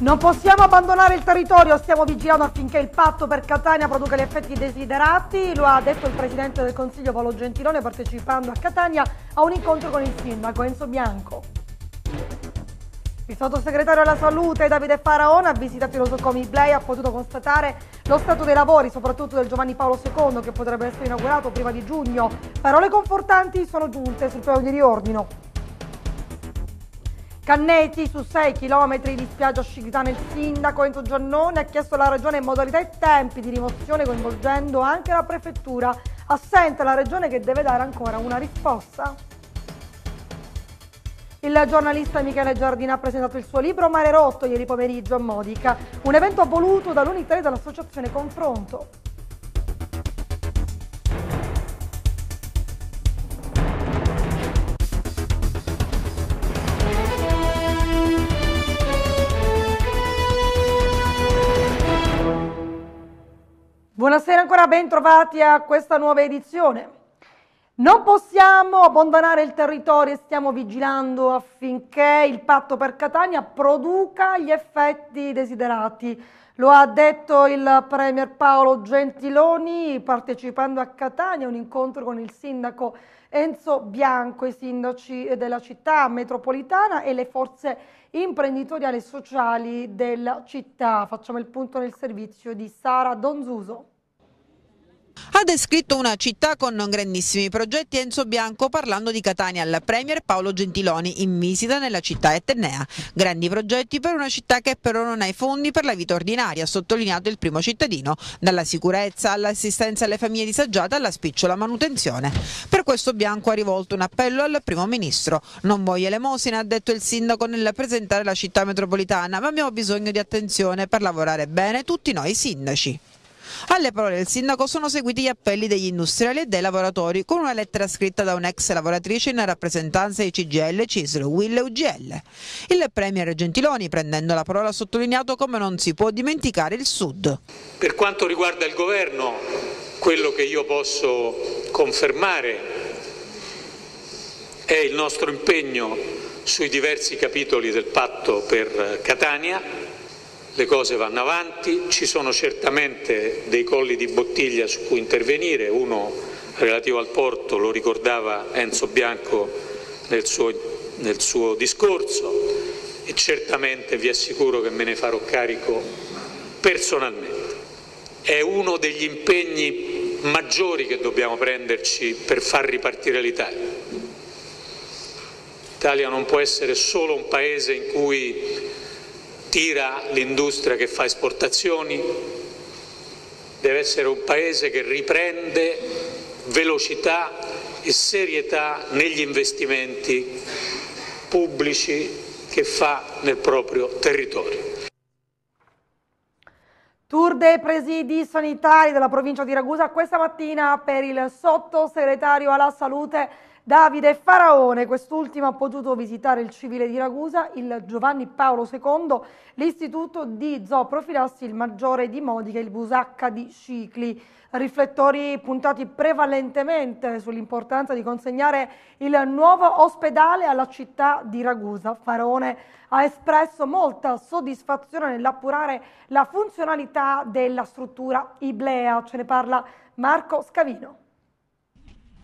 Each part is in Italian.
Non possiamo abbandonare il territorio, stiamo vigilando affinché il patto per Catania produca gli effetti desiderati, lo ha detto il Presidente del Consiglio Paolo Gentilone partecipando a Catania a un incontro con il Sindaco Enzo Bianco. Il sottosegretario alla salute Davide Faraone ha visitato i nosocomi Iblei e ha potuto constatare lo stato dei lavori, soprattutto del Giovanni Paolo II che potrebbe essere inaugurato prima di giugno. Parole confortanti sono giunte sul piano di riordino. Canneti su 6 km di spiaggia Sciclitana il sindaco Enzo Giannone ha chiesto la regione in modalità e tempi di rimozione coinvolgendo anche la prefettura. Assente la regione che deve dare ancora una risposta. Il giornalista Michele Giardina ha presentato il suo libro Mare Rotto ieri pomeriggio a Modica, un evento voluto dall'Unità e dall'Associazione Confronto. Buonasera ancora, ben trovati a questa nuova edizione. Non possiamo abbandonare il territorio e stiamo vigilando affinché il patto per Catania produca gli effetti desiderati. Lo ha detto il Premier Paolo Gentiloni partecipando a Catania a un incontro con il sindaco Enzo Bianco, i sindaci della città metropolitana e le forze imprenditoriali e sociali della città. Facciamo il punto nel servizio di Sara Donzuso. Ha descritto una città con grandissimi progetti Enzo Bianco parlando di Catania al Premier Paolo Gentiloni in visita nella città etnea. Grandi progetti per una città che però non ha i fondi per la vita ordinaria, ha sottolineato il primo cittadino, dalla sicurezza all'assistenza alle famiglie disagiate alla spicciola manutenzione. Per questo Bianco ha rivolto un appello al primo ministro. Non voglio elemosina, ha detto il sindaco nel presentare la città metropolitana, ma abbiamo bisogno di attenzione per lavorare bene tutti noi sindaci. Alle parole del sindaco sono seguiti gli appelli degli industriali e dei lavoratori con una lettera scritta da un'ex lavoratrice in rappresentanza di CGL, CISL, Will e UGL. Il premier Gentiloni, prendendo la parola, ha sottolineato come non si può dimenticare il Sud. Per quanto riguarda il governo, quello che io posso confermare è il nostro impegno sui diversi capitoli del patto per Catania le cose vanno avanti, ci sono certamente dei colli di bottiglia su cui intervenire, uno relativo al porto lo ricordava Enzo Bianco nel suo, nel suo discorso e certamente vi assicuro che me ne farò carico personalmente. È uno degli impegni maggiori che dobbiamo prenderci per far ripartire l'Italia. L'Italia non può essere solo un paese in cui tira l'industria che fa esportazioni, deve essere un paese che riprende velocità e serietà negli investimenti pubblici che fa nel proprio territorio. Tour dei presidi sanitari della provincia di Ragusa questa mattina per il sottosegretario alla salute Davide Faraone, quest'ultimo ha potuto visitare il civile di Ragusa, il Giovanni Paolo II, l'istituto di zooprofilassi, il maggiore di Modica, il Busacca di Cicli. Riflettori puntati prevalentemente sull'importanza di consegnare il nuovo ospedale alla città di Ragusa. Faraone ha espresso molta soddisfazione nell'appurare la funzionalità della struttura Iblea. Ce ne parla Marco Scavino.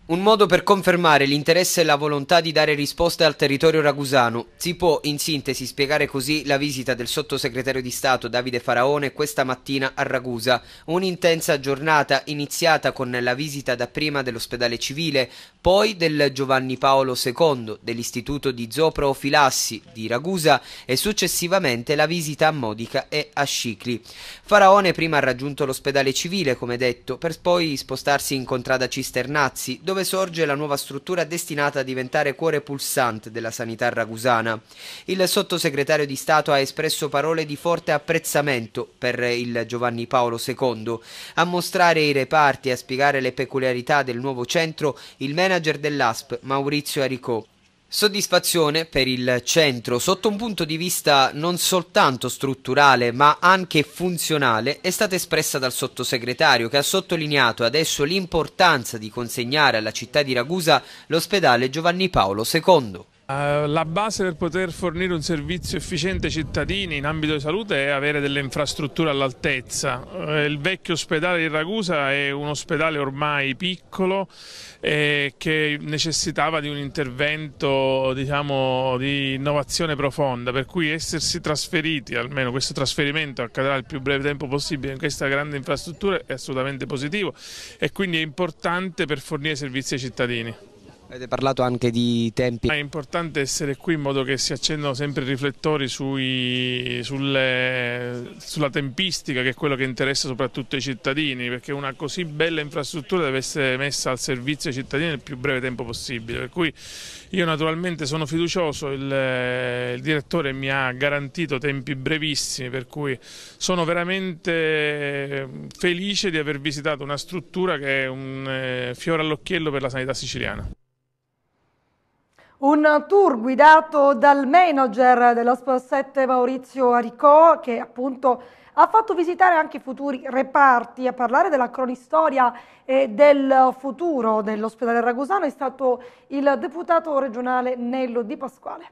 Un modo per confermare l'interesse e la volontà di dare risposte al territorio ragusano. Si può, in sintesi, spiegare così la visita del sottosegretario di Stato Davide Faraone questa mattina a Ragusa. Un'intensa giornata iniziata con la visita dapprima dell'ospedale civile, poi del Giovanni Paolo II, dell'istituto di zooprofilassi di Ragusa e successivamente la visita a Modica e a Scicli. Faraone prima ha raggiunto l'ospedale civile, come detto, per poi spostarsi in contrada Cisternazzi, dove dove sorge la nuova struttura destinata a diventare cuore pulsante della sanità ragusana. Il sottosegretario di Stato ha espresso parole di forte apprezzamento per il Giovanni Paolo II. A mostrare i reparti e a spiegare le peculiarità del nuovo centro il manager dell'ASP Maurizio Aricò. Soddisfazione per il centro sotto un punto di vista non soltanto strutturale ma anche funzionale è stata espressa dal sottosegretario che ha sottolineato adesso l'importanza di consegnare alla città di Ragusa l'ospedale Giovanni Paolo II. Eh, la base per poter fornire un servizio efficiente ai cittadini in ambito di salute è avere delle infrastrutture all'altezza. Eh, il vecchio ospedale di Ragusa è un ospedale ormai piccolo eh, che necessitava di un intervento diciamo, di innovazione profonda, per cui essersi trasferiti, almeno questo trasferimento accadrà il più breve tempo possibile in questa grande infrastruttura è assolutamente positivo e quindi è importante per fornire servizi ai cittadini. Avete parlato anche di tempi. È importante essere qui in modo che si accendano sempre i riflettori sui, sulle, sulla tempistica che è quello che interessa soprattutto i cittadini perché una così bella infrastruttura deve essere messa al servizio dei cittadini nel più breve tempo possibile. Per cui io naturalmente sono fiducioso, il, il direttore mi ha garantito tempi brevissimi per cui sono veramente felice di aver visitato una struttura che è un eh, fiore all'occhiello per la sanità siciliana. Un tour guidato dal manager dello Sport 7 Maurizio Aricò che appunto ha fatto visitare anche i futuri reparti a parlare della cronistoria e del futuro dell'ospedale ragusano è stato il deputato regionale Nello Di Pasquale.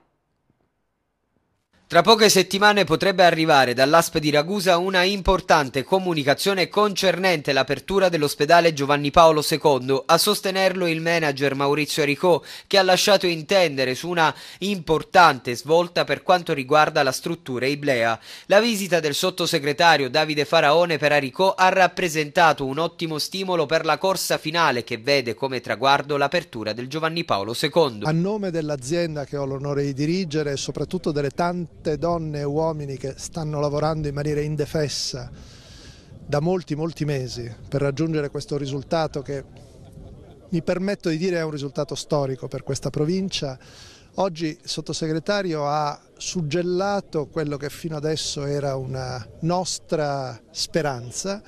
Tra poche settimane potrebbe arrivare dall'ASP di Ragusa una importante comunicazione concernente l'apertura dell'ospedale Giovanni Paolo II, a sostenerlo il manager Maurizio Ricò che ha lasciato intendere su una importante svolta per quanto riguarda la struttura Iblea. La visita del sottosegretario Davide Faraone per Aricò ha rappresentato un ottimo stimolo per la corsa finale che vede come traguardo l'apertura del Giovanni Paolo II. A nome dell'azienda che ho l'onore di dirigere e soprattutto delle tante tante donne e uomini che stanno lavorando in maniera indefessa da molti molti mesi per raggiungere questo risultato che mi permetto di dire è un risultato storico per questa provincia. Oggi il sottosegretario ha suggellato quello che fino adesso era una nostra speranza.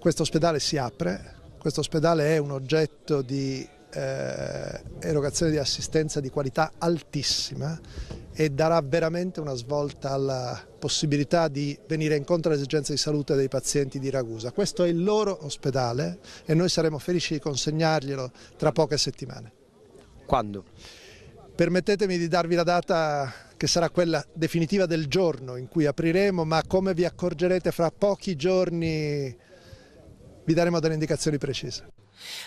Questo ospedale si apre, questo ospedale è un oggetto di eh, erogazione di assistenza di qualità altissima e darà veramente una svolta alla possibilità di venire incontro alle esigenze di salute dei pazienti di Ragusa. Questo è il loro ospedale e noi saremo felici di consegnarglielo tra poche settimane. Quando? Permettetemi di darvi la data che sarà quella definitiva del giorno in cui apriremo, ma come vi accorgerete fra pochi giorni vi daremo delle indicazioni precise.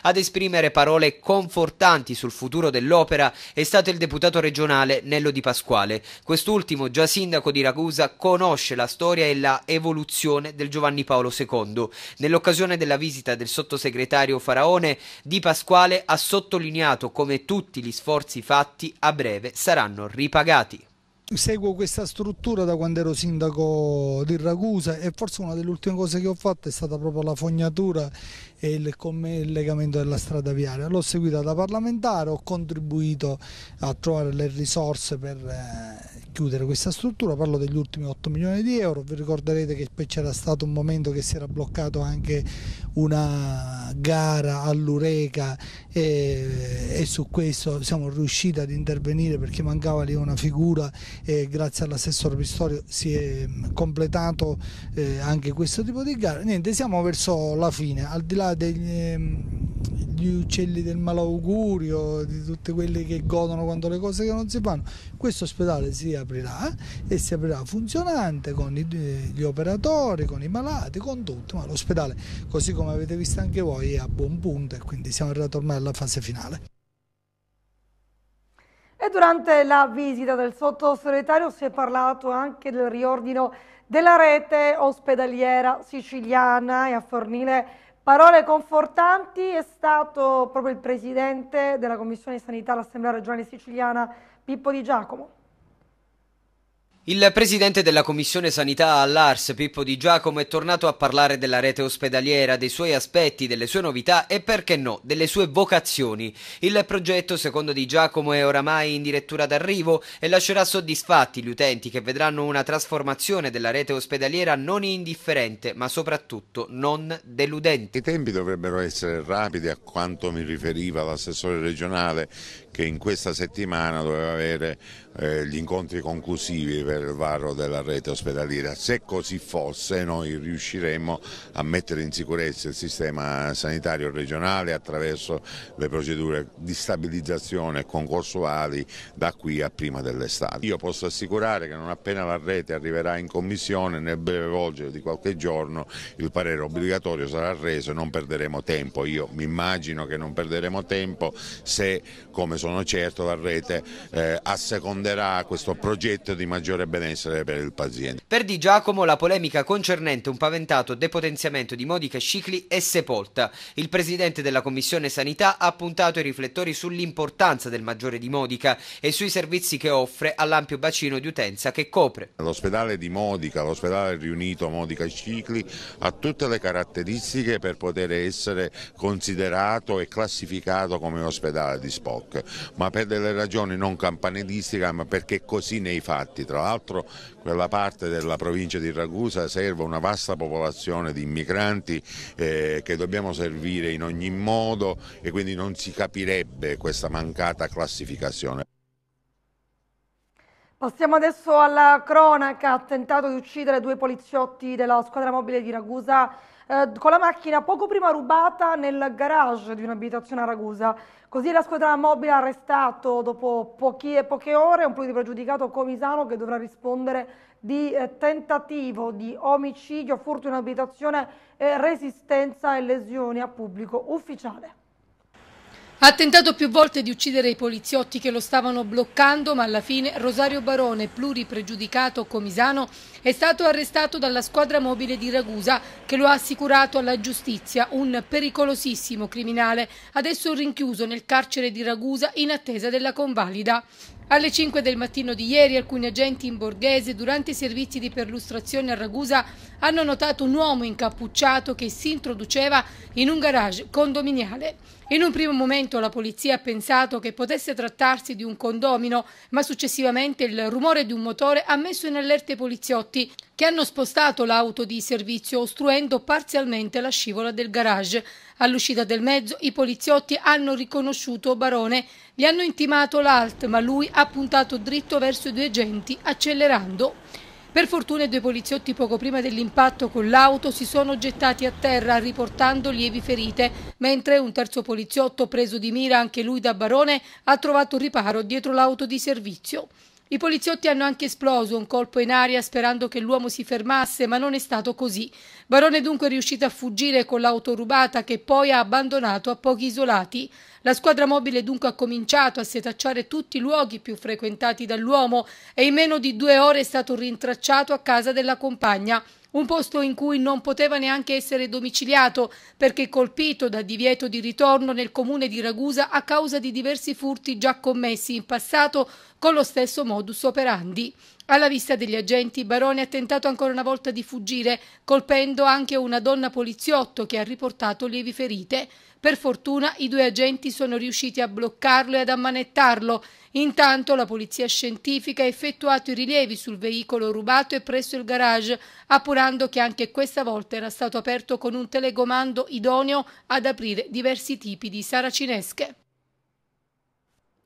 Ad esprimere parole confortanti sul futuro dell'opera è stato il deputato regionale Nello Di Pasquale. Quest'ultimo, già sindaco di Ragusa, conosce la storia e la evoluzione del Giovanni Paolo II. Nell'occasione della visita del sottosegretario Faraone, Di Pasquale ha sottolineato come tutti gli sforzi fatti a breve saranno ripagati seguo questa struttura da quando ero sindaco di Ragusa e forse una delle ultime cose che ho fatto è stata proprio la fognatura e il, il legamento della strada viaria. L'ho seguita da parlamentare, ho contribuito a trovare le risorse per eh, chiudere questa struttura, parlo degli ultimi 8 milioni di euro, vi ricorderete che poi c'era stato un momento che si era bloccato anche una gara all'Ureca e, e, su questo siamo riusciti ad intervenire perché mancava lì una figura e grazie all'assessore Pistorio si è mm, completato eh, anche questo tipo di gara. Niente, siamo verso la fine, al di là degli ehm, uccelli del malaugurio, di tutti quelli che godono quando le cose che non si fanno, questo ospedale si aprirà eh, e si aprirà funzionante con eh, gli operatori, con i malati, con tutto, ma l'ospedale così come avete visto anche voi è a buon punto e quindi siamo arrivati ormai alla alla fase finale. E durante la visita del sottosegretario si è parlato anche del riordino della rete ospedaliera siciliana e a fornire parole confortanti è stato proprio il presidente della Commissione Sanità dell'Assemblea regionale siciliana Pippo Di Giacomo. Il presidente della Commissione Sanità all'Ars, Pippo Di Giacomo, è tornato a parlare della rete ospedaliera, dei suoi aspetti, delle sue novità e, perché no, delle sue vocazioni. Il progetto, secondo Di Giacomo, è oramai in direttura d'arrivo e lascerà soddisfatti gli utenti che vedranno una trasformazione della rete ospedaliera non indifferente, ma soprattutto non deludente. I tempi dovrebbero essere rapidi, a quanto mi riferiva l'assessore regionale, che in questa settimana doveva avere eh, gli incontri conclusivi per il varo della rete ospedaliera. Se così fosse noi riusciremmo a mettere in sicurezza il sistema sanitario regionale attraverso le procedure di stabilizzazione concorsuali da qui a prima dell'estate. Io posso assicurare che non appena la rete arriverà in commissione nel breve volgere di qualche giorno il parere obbligatorio sarà reso e non perderemo tempo. Io mi immagino che non perderemo tempo se come sono sono certo la rete eh, asseconderà questo progetto di maggiore benessere per il paziente. Per Di Giacomo la polemica concernente un paventato depotenziamento di Modica e Scicli è sepolta. Il presidente della Commissione Sanità ha puntato i riflettori sull'importanza del maggiore di Modica e sui servizi che offre all'ampio bacino di utenza che copre. L'ospedale di Modica, l'ospedale riunito Modica e Scicli ha tutte le caratteristiche per poter essere considerato e classificato come ospedale di Spock ma per delle ragioni non campanilistiche ma perché così nei fatti. Tra l'altro quella parte della provincia di Ragusa serve una vasta popolazione di immigranti eh, che dobbiamo servire in ogni modo e quindi non si capirebbe questa mancata classificazione. Passiamo adesso alla cronaca, ha tentato di uccidere due poliziotti della squadra mobile di Ragusa eh, con la macchina poco prima rubata nel garage di un'abitazione a Ragusa. Così la squadra mobile ha arrestato dopo pochi, poche ore un pluripregiudicato comisano che dovrà rispondere di eh, tentativo di omicidio, furto in abitazione, eh, resistenza e lesioni a pubblico ufficiale. Ha tentato più volte di uccidere i poliziotti che lo stavano bloccando, ma alla fine Rosario Barone, pluripregiudicato comisano, è stato arrestato dalla squadra mobile di Ragusa che lo ha assicurato alla giustizia, un pericolosissimo criminale, adesso rinchiuso nel carcere di Ragusa in attesa della convalida. Alle 5 del mattino di ieri alcuni agenti in borghese durante i servizi di perlustrazione a Ragusa hanno notato un uomo incappucciato che si introduceva in un garage condominiale. In un primo momento la polizia ha pensato che potesse trattarsi di un condomino, ma successivamente il rumore di un motore ha messo in allerta i poliziotti che hanno spostato l'auto di servizio ostruendo parzialmente la scivola del garage. All'uscita del mezzo i poliziotti hanno riconosciuto Barone, gli hanno intimato l'alt, ma lui ha puntato dritto verso i due agenti accelerando. Per fortuna i due poliziotti poco prima dell'impatto con l'auto si sono gettati a terra riportando lievi ferite, mentre un terzo poliziotto preso di mira anche lui da Barone ha trovato riparo dietro l'auto di servizio. I poliziotti hanno anche esploso un colpo in aria sperando che l'uomo si fermasse, ma non è stato così. Barone dunque è riuscito a fuggire con l'auto rubata che poi ha abbandonato a pochi isolati. La squadra mobile dunque ha cominciato a setacciare tutti i luoghi più frequentati dall'uomo e in meno di due ore è stato rintracciato a casa della compagna un posto in cui non poteva neanche essere domiciliato perché colpito da divieto di ritorno nel comune di Ragusa a causa di diversi furti già commessi in passato con lo stesso modus operandi. Alla vista degli agenti, Barone ha tentato ancora una volta di fuggire, colpendo anche una donna poliziotto che ha riportato lievi ferite. Per fortuna i due agenti sono riusciti a bloccarlo e ad ammanettarlo. Intanto la polizia scientifica ha effettuato i rilievi sul veicolo rubato e presso il garage, appurando che anche questa volta era stato aperto con un telecomando idoneo ad aprire diversi tipi di saracinesche.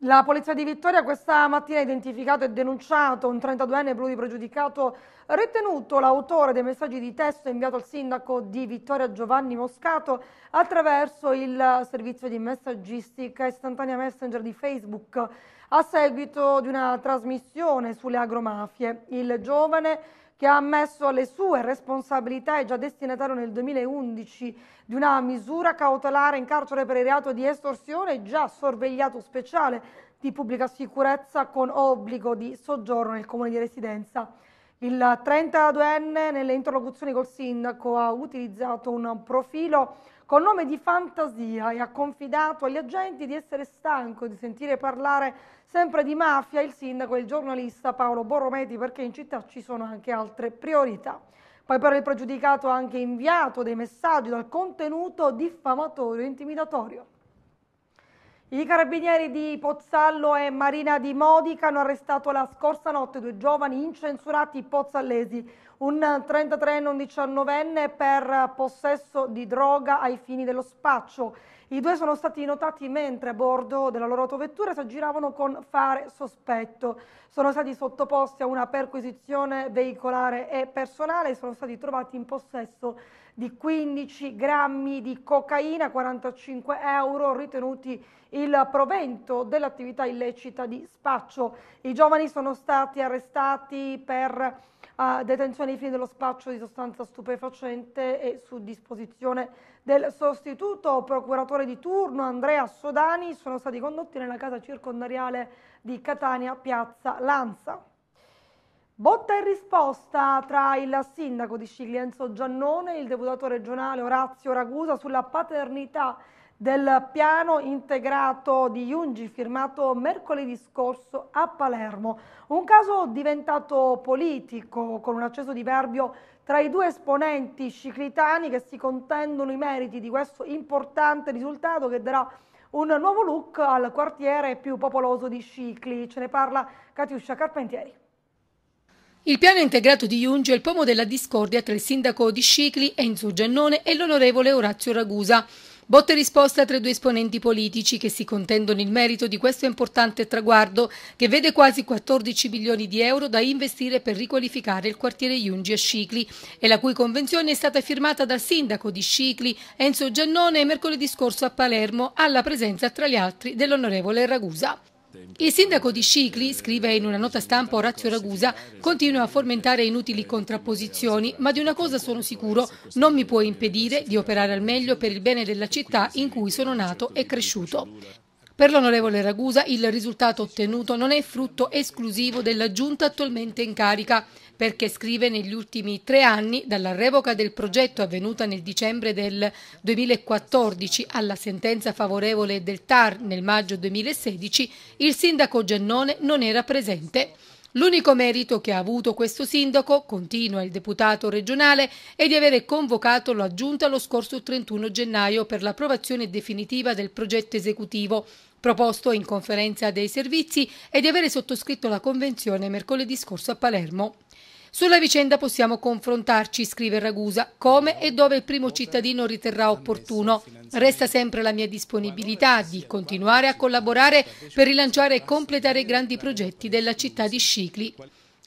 La Polizia di Vittoria questa mattina ha identificato e denunciato un 32enne pluripregiudicato ritenuto l'autore dei messaggi di testo inviato al sindaco di Vittoria Giovanni Moscato attraverso il servizio di messaggistica istantanea messenger di Facebook a seguito di una trasmissione sulle agromafie. Il giovane che ha ammesso le sue responsabilità e già destinatario nel 2011 di una misura cautelare in carcere per il reato di estorsione, già sorvegliato speciale di pubblica sicurezza con obbligo di soggiorno nel comune di residenza. Il 32enne nelle interlocuzioni col sindaco ha utilizzato un profilo con nome di fantasia e ha confidato agli agenti di essere stanco di sentire parlare sempre di mafia il sindaco e il giornalista Paolo Borrometi perché in città ci sono anche altre priorità. Poi però il pregiudicato ha anche inviato dei messaggi dal contenuto diffamatorio e intimidatorio. I carabinieri di Pozzallo e Marina di Modica hanno arrestato la scorsa notte due giovani incensurati pozzallesi un 33enne e un 19enne per possesso di droga ai fini dello spaccio. I due sono stati notati mentre a bordo della loro autovettura si aggiravano con fare sospetto. Sono stati sottoposti a una perquisizione veicolare e personale e sono stati trovati in possesso di 15 grammi di cocaina, 45 euro, ritenuti il provento dell'attività illecita di spaccio. I giovani sono stati arrestati per a detenzione ai fini dello spaccio di sostanza stupefacente e su disposizione del sostituto procuratore di turno Andrea Sodani sono stati condotti nella casa circondariale di Catania, piazza Lanza. Botta e risposta tra il sindaco di Sciglienzo Giannone e il deputato regionale Orazio Ragusa sulla paternità del piano integrato di Jungi firmato mercoledì scorso a Palermo. Un caso diventato politico con un acceso diverbio tra i due esponenti ciclitani che si contendono i meriti di questo importante risultato che darà un nuovo look al quartiere più popoloso di Cicli. Ce ne parla Catiuscia Carpentieri. Il piano integrato di Junge è il pomo della discordia tra il sindaco di Cicli, Enzo Giannone e l'onorevole Orazio Ragusa. Botte risposta tra i due esponenti politici che si contendono il merito di questo importante traguardo che vede quasi 14 milioni di euro da investire per riqualificare il quartiere Jungi a Scicli e la cui convenzione è stata firmata dal sindaco di Scicli Enzo Giannone mercoledì scorso a Palermo alla presenza tra gli altri dell'onorevole Ragusa. Il sindaco di Scicli, scrive in una nota stampa Orazio Ragusa, continua a fomentare inutili contrapposizioni, ma di una cosa sono sicuro, non mi può impedire di operare al meglio per il bene della città in cui sono nato e cresciuto. Per l'onorevole Ragusa il risultato ottenuto non è frutto esclusivo della giunta attualmente in carica, perché scrive negli ultimi tre anni, dalla revoca del progetto avvenuta nel dicembre del 2014 alla sentenza favorevole del TAR nel maggio 2016, il sindaco Giannone non era presente. L'unico merito che ha avuto questo sindaco, continua il deputato regionale, è di avere convocato la Giunta lo scorso 31 gennaio per l'approvazione definitiva del progetto esecutivo, proposto in conferenza dei servizi e di avere sottoscritto la convenzione mercoledì scorso a Palermo. Sulla vicenda possiamo confrontarci, scrive Ragusa, come e dove il primo cittadino riterrà opportuno. Resta sempre la mia disponibilità di continuare a collaborare per rilanciare e completare i grandi progetti della città di Scicli.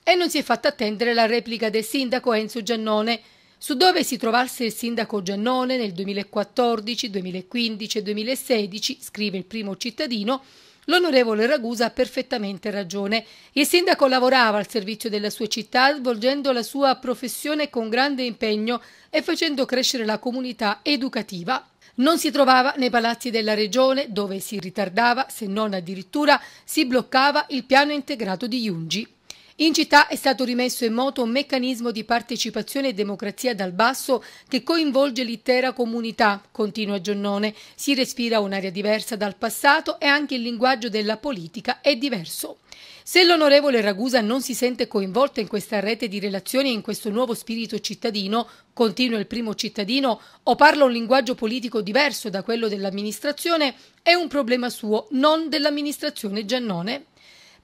E non si è fatta attendere la replica del sindaco Enzo Giannone. Su dove si trovasse il sindaco Giannone nel 2014, 2015 e 2016, scrive il primo cittadino, L'onorevole Ragusa ha perfettamente ragione. Il sindaco lavorava al servizio della sua città, svolgendo la sua professione con grande impegno e facendo crescere la comunità educativa. Non si trovava nei palazzi della regione, dove si ritardava, se non addirittura si bloccava il piano integrato di Yungi. In città è stato rimesso in moto un meccanismo di partecipazione e democrazia dal basso che coinvolge l'intera comunità, continua Giannone. Si respira un'aria diversa dal passato e anche il linguaggio della politica è diverso. Se l'onorevole Ragusa non si sente coinvolta in questa rete di relazioni e in questo nuovo spirito cittadino, continua il primo cittadino, o parla un linguaggio politico diverso da quello dell'amministrazione, è un problema suo, non dell'amministrazione Giannone.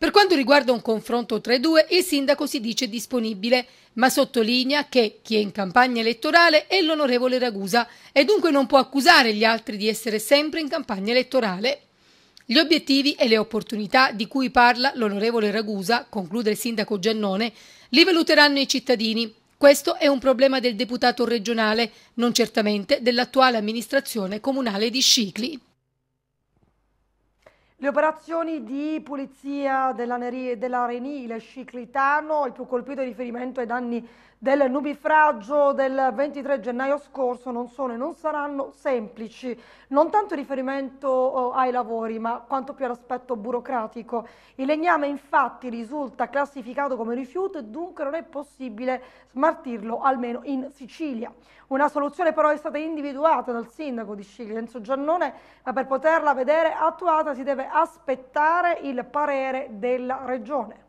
Per quanto riguarda un confronto tra i due, il sindaco si dice disponibile, ma sottolinea che chi è in campagna elettorale è l'onorevole Ragusa e dunque non può accusare gli altri di essere sempre in campagna elettorale. Gli obiettivi e le opportunità di cui parla l'onorevole Ragusa, conclude il sindaco Giannone, li valuteranno i cittadini. Questo è un problema del deputato regionale, non certamente dell'attuale amministrazione comunale di Scicli. Le operazioni di pulizia dell'arenile dell sciclitano, il più colpito riferimento ai danni del nubifragio del 23 gennaio scorso non sono e non saranno semplici, non tanto in riferimento eh, ai lavori ma quanto più all'aspetto burocratico. Il legname infatti risulta classificato come rifiuto e dunque non è possibile smartirlo almeno in Sicilia. Una soluzione però è stata individuata dal sindaco di Scigli, Enzo Giannone, ma per poterla vedere attuata si deve aspettare il parere della Regione.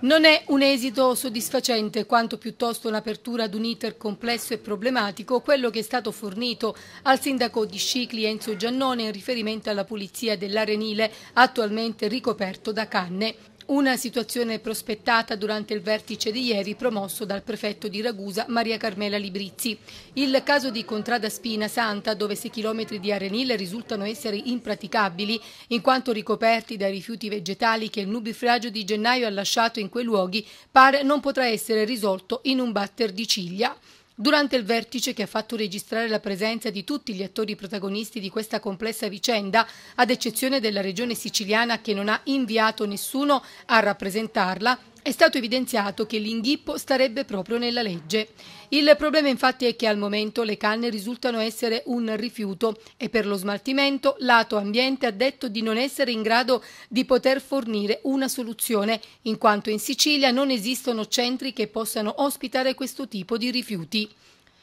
Non è un esito soddisfacente, quanto piuttosto un'apertura ad un iter complesso e problematico, quello che è stato fornito al sindaco di Scicli Enzo Giannone in riferimento alla pulizia dell'Arenile, attualmente ricoperto da canne. Una situazione prospettata durante il vertice di ieri promosso dal prefetto di Ragusa Maria Carmela Librizzi. Il caso di Contrada Spina Santa, dove 6 chilometri di arenile risultano essere impraticabili in quanto ricoperti dai rifiuti vegetali che il nubifragio di gennaio ha lasciato in quei luoghi, pare non potrà essere risolto in un batter di ciglia. Durante il vertice che ha fatto registrare la presenza di tutti gli attori protagonisti di questa complessa vicenda, ad eccezione della regione siciliana che non ha inviato nessuno a rappresentarla, è stato evidenziato che l'inghippo starebbe proprio nella legge. Il problema infatti è che al momento le canne risultano essere un rifiuto e per lo smaltimento lato ambiente ha detto di non essere in grado di poter fornire una soluzione, in quanto in Sicilia non esistono centri che possano ospitare questo tipo di rifiuti.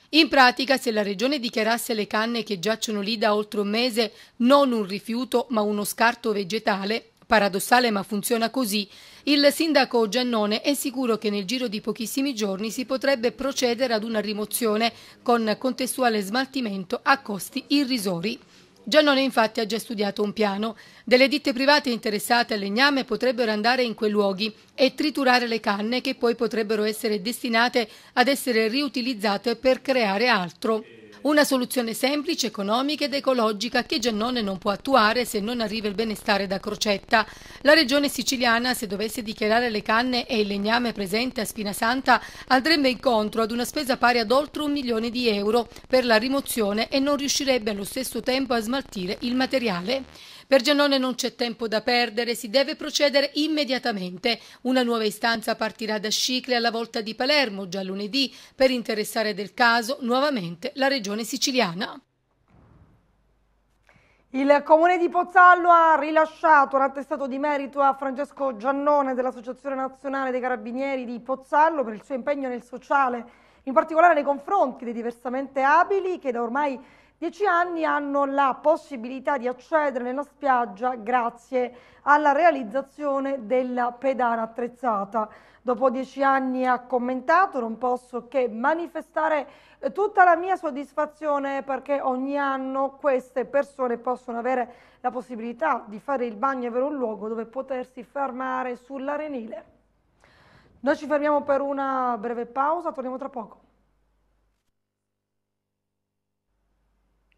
In pratica, se la Regione dichiarasse le canne che giacciono lì da oltre un mese non un rifiuto ma uno scarto vegetale, Paradossale ma funziona così, il sindaco Giannone è sicuro che nel giro di pochissimi giorni si potrebbe procedere ad una rimozione con contestuale smaltimento a costi irrisori. Giannone infatti ha già studiato un piano. Delle ditte private interessate al legname potrebbero andare in quei luoghi e triturare le canne che poi potrebbero essere destinate ad essere riutilizzate per creare altro. Una soluzione semplice, economica ed ecologica che Giannone non può attuare se non arriva il benestare da Crocetta. La regione siciliana, se dovesse dichiarare le canne e il legname presente a Spinasanta, andrebbe incontro ad una spesa pari ad oltre un milione di euro per la rimozione e non riuscirebbe allo stesso tempo a smaltire il materiale. Per Giannone non c'è tempo da perdere, si deve procedere immediatamente. Una nuova istanza partirà da Scicle alla volta di Palermo già lunedì per interessare del caso nuovamente la regione siciliana. Il comune di Pozzallo ha rilasciato un attestato di merito a Francesco Giannone dell'Associazione Nazionale dei Carabinieri di Pozzallo per il suo impegno nel sociale, in particolare nei confronti dei diversamente abili che da ormai 10 anni hanno la possibilità di accedere nella spiaggia grazie alla realizzazione della pedana attrezzata. Dopo dieci anni ha commentato, non posso che manifestare eh, tutta la mia soddisfazione perché ogni anno queste persone possono avere la possibilità di fare il bagno e avere un luogo dove potersi fermare sull'arenile. Noi ci fermiamo per una breve pausa, torniamo tra poco.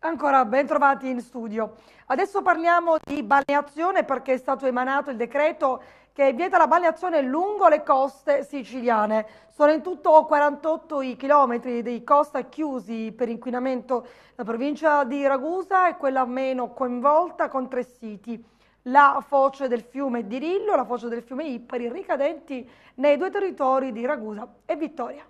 Ancora ben trovati in studio. Adesso parliamo di balneazione perché è stato emanato il decreto che vieta la balneazione lungo le coste siciliane. Sono in tutto 48 i chilometri di costa chiusi per inquinamento la provincia di Ragusa è quella meno coinvolta con tre siti. La foce del fiume Dirillo, Rillo, la foce del fiume Ippari, ricadenti nei due territori di Ragusa e Vittoria.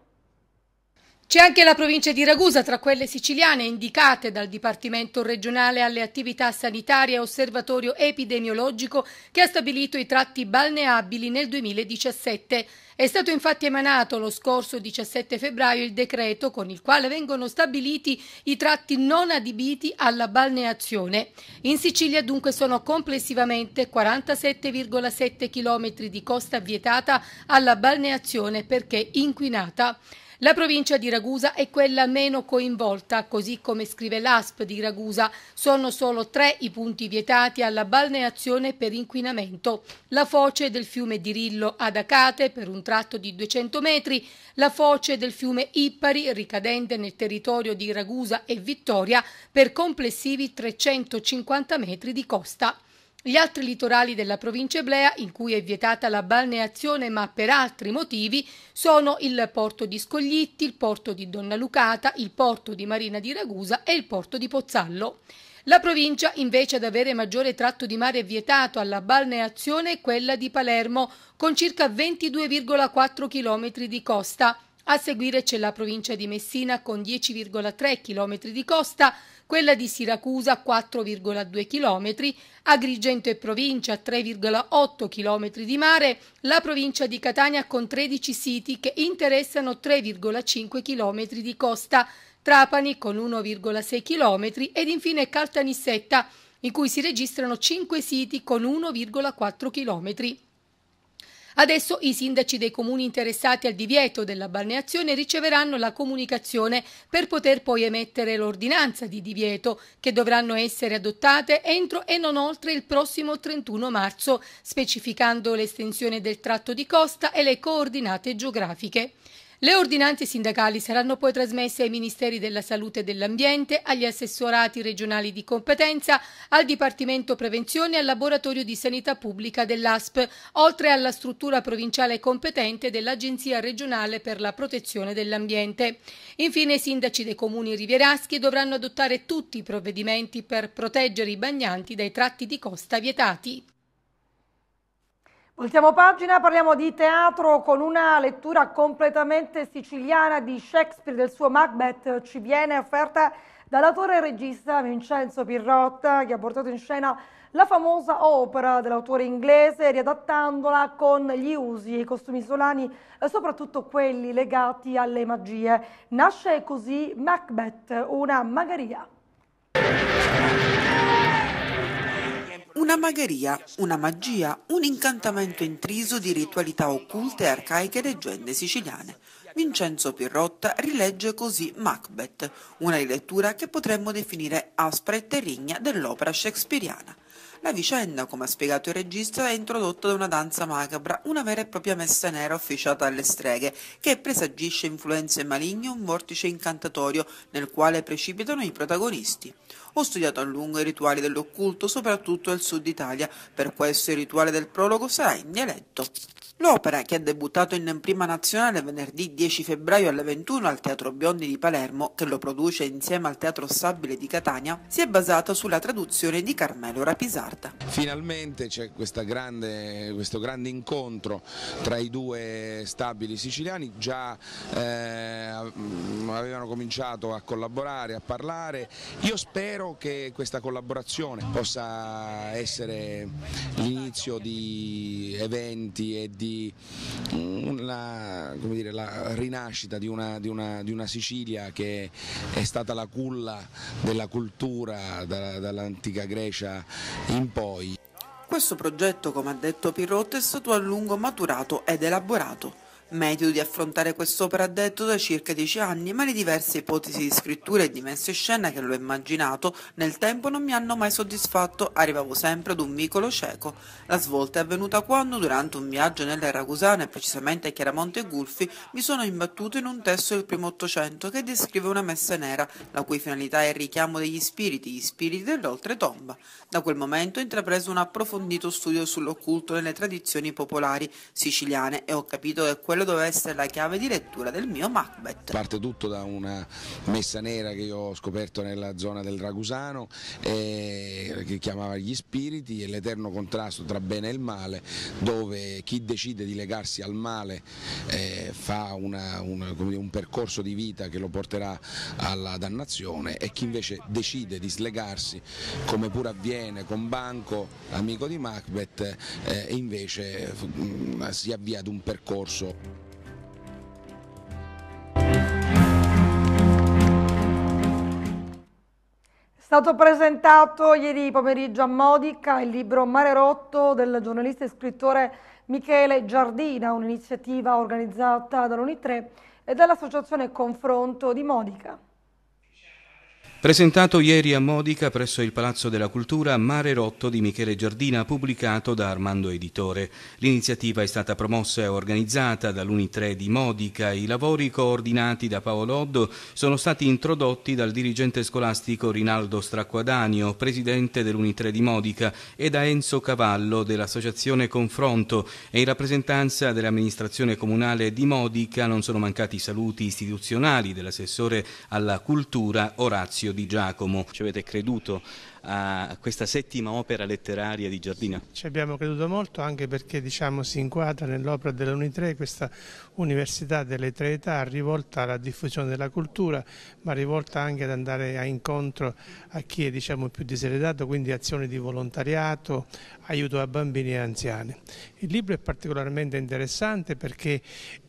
C'è anche la provincia di Ragusa tra quelle siciliane indicate dal Dipartimento regionale alle attività sanitarie e osservatorio epidemiologico che ha stabilito i tratti balneabili nel 2017. È stato infatti emanato lo scorso 17 febbraio il decreto con il quale vengono stabiliti i tratti non adibiti alla balneazione. In Sicilia dunque sono complessivamente 47,7 km di costa vietata alla balneazione perché inquinata. La provincia di Ragusa è quella meno coinvolta, così come scrive l'ASP di Ragusa. Sono solo tre i punti vietati alla balneazione per inquinamento. La foce del fiume Dirillo ad Acate per un tratto di 200 metri, la foce del fiume Ippari ricadente nel territorio di Ragusa e Vittoria per complessivi 350 metri di costa. Gli altri litorali della provincia eblea, in cui è vietata la balneazione ma per altri motivi, sono il porto di Scoglitti, il porto di Donna Lucata, il porto di Marina di Ragusa e il porto di Pozzallo. La provincia invece ad avere maggiore tratto di mare vietato alla balneazione è quella di Palermo, con circa 22,4 km di costa. A seguire c'è la provincia di Messina con 10,3 km di costa, quella di Siracusa 4,2 km, Agrigento e provincia 3,8 km di mare, la provincia di Catania con 13 siti che interessano 3,5 km di costa, Trapani con 1,6 km ed infine Caltanissetta in cui si registrano 5 siti con 1,4 km. Adesso i sindaci dei comuni interessati al divieto della balneazione riceveranno la comunicazione per poter poi emettere l'ordinanza di divieto che dovranno essere adottate entro e non oltre il prossimo 31 marzo, specificando l'estensione del tratto di costa e le coordinate geografiche. Le ordinanze sindacali saranno poi trasmesse ai Ministeri della Salute e dell'Ambiente, agli assessorati regionali di competenza, al Dipartimento Prevenzione e al Laboratorio di Sanità Pubblica dell'ASP, oltre alla struttura provinciale competente dell'Agenzia regionale per la protezione dell'ambiente. Infine i sindaci dei comuni rivieraschi dovranno adottare tutti i provvedimenti per proteggere i bagnanti dai tratti di costa vietati. Voltiamo pagina, parliamo di teatro con una lettura completamente siciliana di Shakespeare, del suo Macbeth, ci viene offerta dall'autore e regista Vincenzo Pirrotta che ha portato in scena la famosa opera dell'autore inglese riadattandola con gli usi e i costumi solani, soprattutto quelli legati alle magie. Nasce così Macbeth, una magaria. Una magheria, una magia, un incantamento intriso di ritualità occulte e arcaiche leggende siciliane. Vincenzo Pirrotta rilegge così Macbeth, una rilettura che potremmo definire aspra e terigna dell'opera shakespeariana. La vicenda, come ha spiegato il regista, è introdotta da una danza macabra, una vera e propria messa nera officiata alle streghe, che presagisce influenze maligne e un vortice incantatorio nel quale precipitano i protagonisti. Ho studiato a lungo i rituali dell'occulto, soprattutto al sud Italia, per questo il rituale del prologo sarà in dialetto. L'opera, che ha debuttato in prima nazionale venerdì 10 febbraio alle 21 al Teatro Biondi di Palermo, che lo produce insieme al Teatro Stabile di Catania, si è basata sulla traduzione di Carmelo Rapisarda. Finalmente c'è questo grande incontro tra i due stabili siciliani, già eh, avevano cominciato a collaborare, a parlare. Io spero spero che questa collaborazione possa essere l'inizio di eventi e di mm, una, dire, la rinascita di una, di, una, di una, Sicilia che è stata la culla della cultura da, dall'antica Grecia in poi. Questo progetto, come ha detto Pirrot, è stato a lungo maturato ed elaborato Metodo di affrontare quest'opera detto da circa dieci anni, ma le diverse ipotesi di scrittura e di messa in scena che l'ho immaginato nel tempo non mi hanno mai soddisfatto, arrivavo sempre ad un vicolo cieco. La svolta è avvenuta quando, durante un viaggio nelle Ragusane, precisamente a Chiaramonte e Gulfi, mi sono imbattuto in un testo del primo Ottocento che descrive una messa nera, la cui finalità è il richiamo degli spiriti, gli spiriti dell'oltretomba. Da quel momento ho intrapreso un approfondito studio sull'occulto nelle tradizioni popolari siciliane e ho capito che quella quello doveva essere la chiave di lettura del mio Macbeth. Parte tutto da una messa nera che io ho scoperto nella zona del Ragusano eh, che chiamava gli spiriti e l'eterno contrasto tra bene e male dove chi decide di legarsi al male eh, fa una, una, dire, un percorso di vita che lo porterà alla dannazione e chi invece decide di slegarsi come pure avviene con Banco, amico di Macbeth, eh, invece mh, mm, si avvia ad un percorso stato presentato ieri pomeriggio a Modica il libro Mare Rotto del giornalista e scrittore Michele Giardina, un'iniziativa organizzata dall'Unitre e dall'Associazione Confronto di Modica. Presentato ieri a Modica presso il Palazzo della Cultura Mare Rotto di Michele Giardina, pubblicato da Armando Editore. L'iniziativa è stata promossa e organizzata dall'Uni3 di Modica. I lavori coordinati da Paolo Oddo sono stati introdotti dal dirigente scolastico Rinaldo Stracquadanio, presidente dell'Uni3 di Modica, e da Enzo Cavallo dell'Associazione Confronto e in rappresentanza dell'amministrazione comunale di Modica non sono mancati i saluti istituzionali dell'assessore alla cultura Orazio giudizio di Giacomo. Ci avete creduto a questa settima opera letteraria di Giardino? Ci abbiamo creduto molto anche perché diciamo, si inquadra nell'opera dell'Unitre, questa università delle tre età rivolta alla diffusione della cultura ma rivolta anche ad andare a incontro a chi è diciamo, più diseredato, quindi azioni di volontariato, aiuto a bambini e anziani. Il libro è particolarmente interessante perché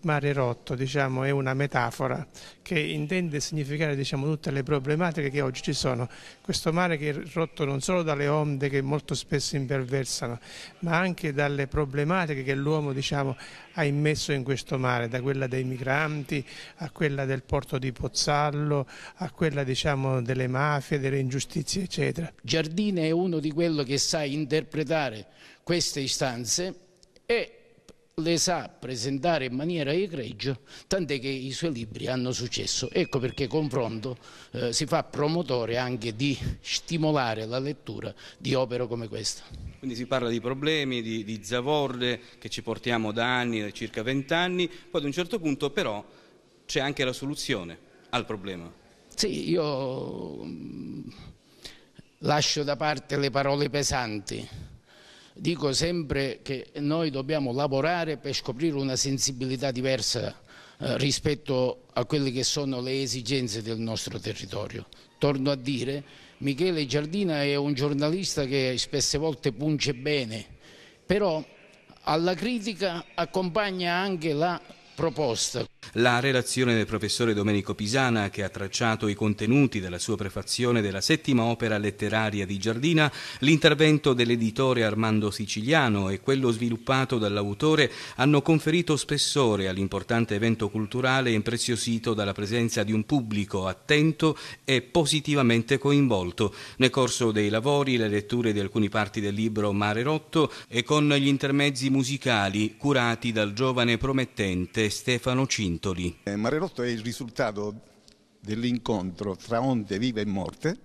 Mare Rotto diciamo, è una metafora che intende significare diciamo, tutte le problematiche che oggi ci sono. Questo mare che è purtroppo non solo dalle onde che molto spesso imperversano, ma anche dalle problematiche che l'uomo diciamo, ha immesso in questo mare, da quella dei migranti a quella del porto di Pozzallo, a quella diciamo, delle mafie, delle ingiustizie, eccetera. Giardine è uno di quelli che sa interpretare queste istanze e le sa presentare in maniera egregia, tant'è che i suoi libri hanno successo. Ecco perché Confronto eh, si fa promotore anche di stimolare la lettura di opere come questa. Quindi si parla di problemi, di, di zavorde che ci portiamo da anni, da circa vent'anni, poi ad un certo punto però c'è anche la soluzione al problema. Sì, io mm, lascio da parte le parole pesanti dico sempre che noi dobbiamo lavorare per scoprire una sensibilità diversa eh, rispetto a quelle che sono le esigenze del nostro territorio. Torno a dire, Michele Giardina è un giornalista che spesse volte punge bene, però alla critica accompagna anche la proposta. La relazione del professore Domenico Pisana, che ha tracciato i contenuti della sua prefazione della settima opera letteraria di Giardina, l'intervento dell'editore Armando Siciliano e quello sviluppato dall'autore hanno conferito spessore all'importante evento culturale impreziosito dalla presenza di un pubblico attento e positivamente coinvolto. Nel corso dei lavori, le letture di alcune parti del libro Mare Rotto e con gli intermezzi musicali curati dal giovane promettente Stefano Cinti. Pentoli. Eh, Mare è il risultato dell'incontro tra onde vive e morte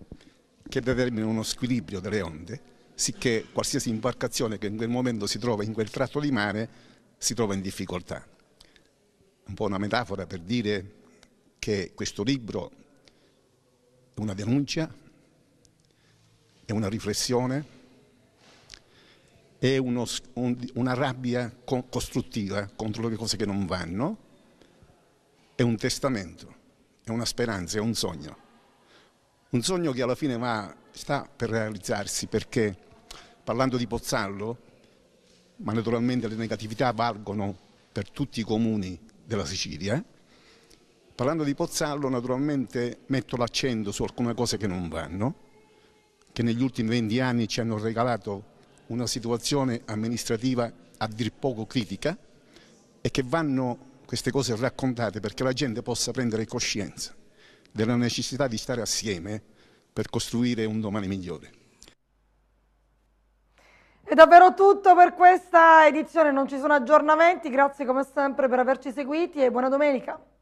che determina uno squilibrio delle onde, sicché qualsiasi imbarcazione che in quel momento si trova in quel tratto di mare si trova in difficoltà. Un po' una metafora per dire che questo libro è una denuncia, è una riflessione, è uno, un, una rabbia co costruttiva contro le cose che non vanno è un testamento, è una speranza, è un sogno. Un sogno che alla fine va, sta per realizzarsi perché parlando di Pozzallo, ma naturalmente le negatività valgono per tutti i comuni della Sicilia, eh. parlando di Pozzallo naturalmente metto l'accento su alcune cose che non vanno, che negli ultimi 20 anni ci hanno regalato una situazione amministrativa a dir poco critica e che vanno queste cose raccontate perché la gente possa prendere coscienza della necessità di stare assieme per costruire un domani migliore. È davvero tutto per questa edizione, non ci sono aggiornamenti, grazie come sempre per averci seguiti e buona domenica.